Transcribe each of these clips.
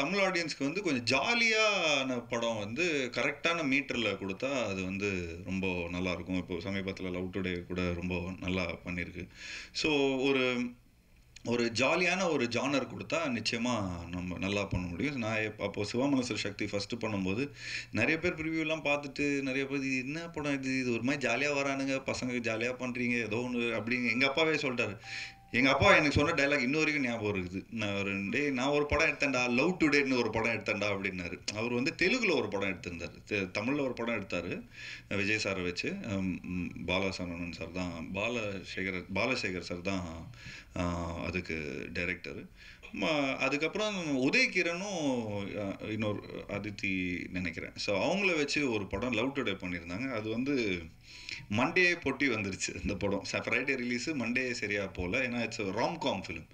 தமிழ் ஆடியன்ஸ்க்கு வந்து கொஞ்சம் ஜாலியான படம் வந்து கரெக்டான மீட்டரில் கொடுத்தா அது வந்து ரொம்ப நல்லாயிருக்கும் இப்போ சமீபத்தில் லவ் டுடே கூட ரொம்ப நல்லா பண்ணியிருக்கு ஸோ ஒரு ஒரு ஜாலியான ஒரு ஜானர் கொடுத்தா நிச்சயமாக நம்ம நல்லா பண்ண முடியும் நான் அப்போது சிவாமனசர் சக்தி ஃபஸ்ட்டு பண்ணும்போது நிறைய பேர் ப்ரிவியூலாம் பார்த்துட்டு நிறைய பேர் இது என்ன படம் இது இது ஒரு மாதிரி ஜாலியாக வரானுங்க பசங்க ஜாலியாக பண்ணுறீங்க ஏதோ ஒன்று அப்படின்னு எங்கள் அப்பாவே சொல்லிட்டாரு எங்கள் அப்பா எனக்கு சொன்ன டைலாக் இன்ன வரைக்கும் ஞாபகம் இருக்குது நான் ஒரு டே நான் ஒரு படம் எடுத்தேன்டா லவ் டுடேன்னு ஒரு படம் எடுத்தேன்டா அப்படின்னாரு அவர் வந்து தெலுங்கில் ஒரு படம் எடுத்திருந்தார் தமிழில் ஒரு படம் எடுத்தார் விஜய் சாரை வச்சு பாலசரணன் சார் தான் பாலசேகர் பாலசேகர் சார் தான் அதுக்கு டைரக்டர் அதுக்கப்புறம் உதயகிரனும் இன்னொரு அதித்தி நினைக்கிறேன் ஸோ அவங்கள வச்சு ஒரு படம் லவ் டுடே பண்ணியிருந்தாங்க அது வந்து மண்டே பொட்டி வந்துருச்சு இந்த படம் ஃப்ரைடே ரிலீஸு மண்டே சரியாக போகல ஏன்னா it's rom com film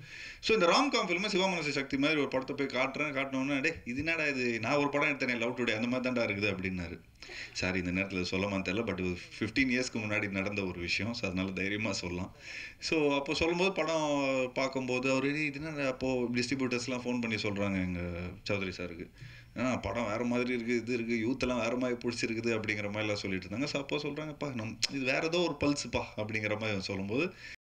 so இந்த ராம் காம் ஃபிலிமை சிவாமனசி சக்தி மாதிரி ஒரு படத்தை போய் காட்டுறேன் காட்டினோன்னா அடே இது என்னடா இது நான் ஒரு படம் எடுத்தேன் லவ் டுடே அந்த மாதிரி தான்டா இருக்குது அப்படின்னாரு சாரி இந்த நேரத்தில் சொல்லமா தெரியல பட் ஃபிஃப்டீன் இயர்ஸ்க்கு முன்னாடி நடந்த ஒரு விஷயம் ஸோ அதனால தைரியமாக சொல்லலாம் ஸோ அப்போ சொல்லும்போது படம் பார்க்கும்போது அவர் இது என்ன அப்போது டிஸ்ட்ரிபியூட்டர்ஸ்லாம் ஃபோன் பண்ணி சொல்கிறாங்க எங்கள் சௌதரி சாருக்கு ஏன்னா படம் வேறு மாதிரி இருக்குது இது இருக்குது யூத்தெல்லாம் வேறு மாதிரி பிடிச்சிருக்குது அப்படிங்கிற மாதிரிலாம் சொல்லிட்டு இருந்தாங்க ஸோ அப்போ சொல்கிறாங்கப்பா நம் இது வேறு ஏதோ ஒரு பல்ஸுப்பா அப்படிங்கிற மாதிரி சொல்லும்போது